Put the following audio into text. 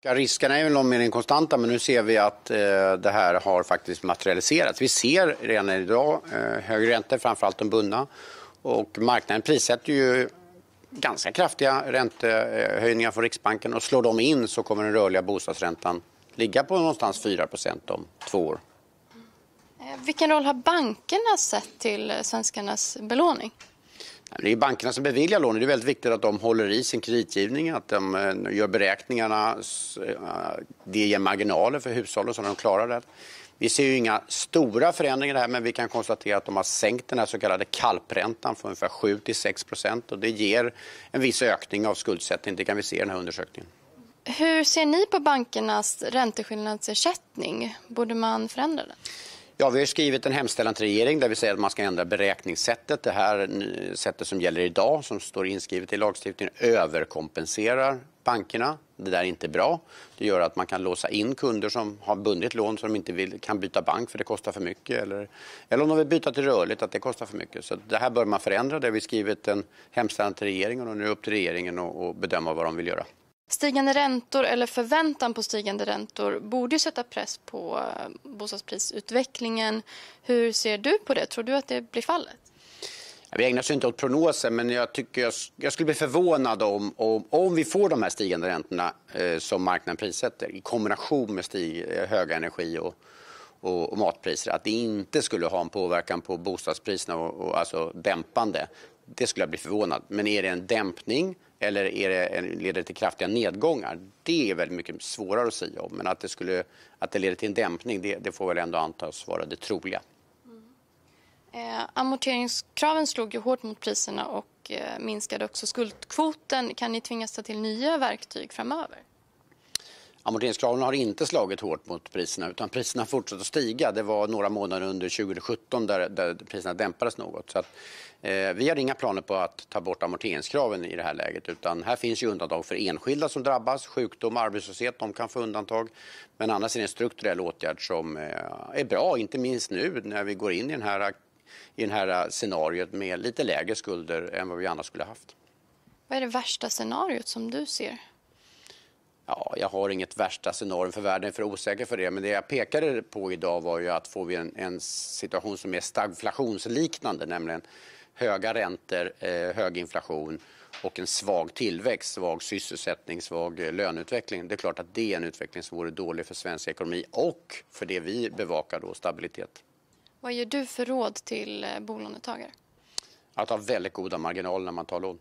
Ja, riskerna är väl någon mening konstanta, men nu ser vi att eh, det här har faktiskt materialiserats. Vi ser redan idag eh, högre räntor, framförallt de bundna. Och marknaden prissätter ju ganska kraftiga räntehöjningar från Riksbanken. och Slår de in så kommer den rörliga bostadsräntan ligga på någonstans 4 om två år. Eh, vilken roll har bankerna sett till eh, svenskarnas belåning? Det är bankerna som beviljar lånen. Det är väldigt viktigt att de håller i sin kreditgivning, att de eh, gör beräkningarna. Eh, det ger marginaler för hushållen så att de klarar det. Vi ser ju inga stora förändringar här, men vi kan konstatera att de har sänkt den här så kallade kalpräntan från ungefär 7 till 6 procent och det ger en viss ökning av skuldsättningen. Det kan vi se i den här undersökningen. Hur ser ni på bankernas ränteskillnadsersättning? Borde man förändra den? Ja, vi har skrivit en hemställan till regeringen där vi säger att man ska ändra beräkningssättet. Det här eh, sättet som gäller idag, som står inskrivet i lagstiftningen, överkompenserar bankerna. Det där är inte bra. Det gör att man kan låsa in kunder som har bundit lån så de inte vill, kan byta bank för det kostar för mycket. Eller, eller om de vill byta till rörligt, att det kostar för mycket. Så det här bör man förändra. Det har vi skrivit en hemställan till regeringen och nu är det upp till regeringen att bedöma vad de vill göra. Stigande räntor eller förväntan på stigande räntor borde ju sätta press på eh, bostadsprisutvecklingen. Hur ser du på det? Tror du att det blir fallet? Vi ägnar oss inte åt prognoser, men jag, tycker jag, jag skulle bli förvånad om, om, om, vi får de här stigande räntorna eh, som marknaden prissätter i kombination med stig, eh, höga energi och, och, och, matpriser, att det inte skulle ha en påverkan på bostadspriserna, och, och, alltså dämpande. Det skulle jag bli förvånad. Men är det en dämpning eller är det leder det till kraftiga nedgångar? Det är väldigt mycket svårare att säga om. Men att det, skulle, att det leder till en dämpning, det, det får väl ändå antas vara det troliga. Mm. Eh, amorteringskraven slog ju hårt mot priserna och eh, minskade också skuldkvoten. Kan ni tvingas ta till nya verktyg framöver? Amorteringskraven har inte slagit hårt mot priserna utan priserna fortsätter att stiga. Det var några månader under 2017 där, där priserna dämpades något. Så att, eh, vi har inga planer på att ta bort amorteringskraven i det här läget. Utan här finns ju undantag för enskilda som drabbas. Sjukdom, arbetslöshet, de kan få undantag. Men annars är det en strukturell åtgärd som eh, är bra, inte minst nu när vi går in i den här i det här scenariot med lite lägre skulder än vad vi annars skulle haft. Vad är det värsta scenariot som du ser? Ja, jag har inget värsta scenario för världen, är för osäker för det. Men det jag pekade på idag var ju att får vi en, en situation som är stagflationsliknande, nämligen höga räntor, eh, hög inflation och en svag tillväxt, svag sysselsättning, svag eh, löneutveckling. Det är klart att det är en utveckling som vore dålig för svensk ekonomi och för det vi bevakar, då, stabilitet. Vad ger du för råd till eh, bolånetagare? Att ha väldigt goda marginaler när man tar lån.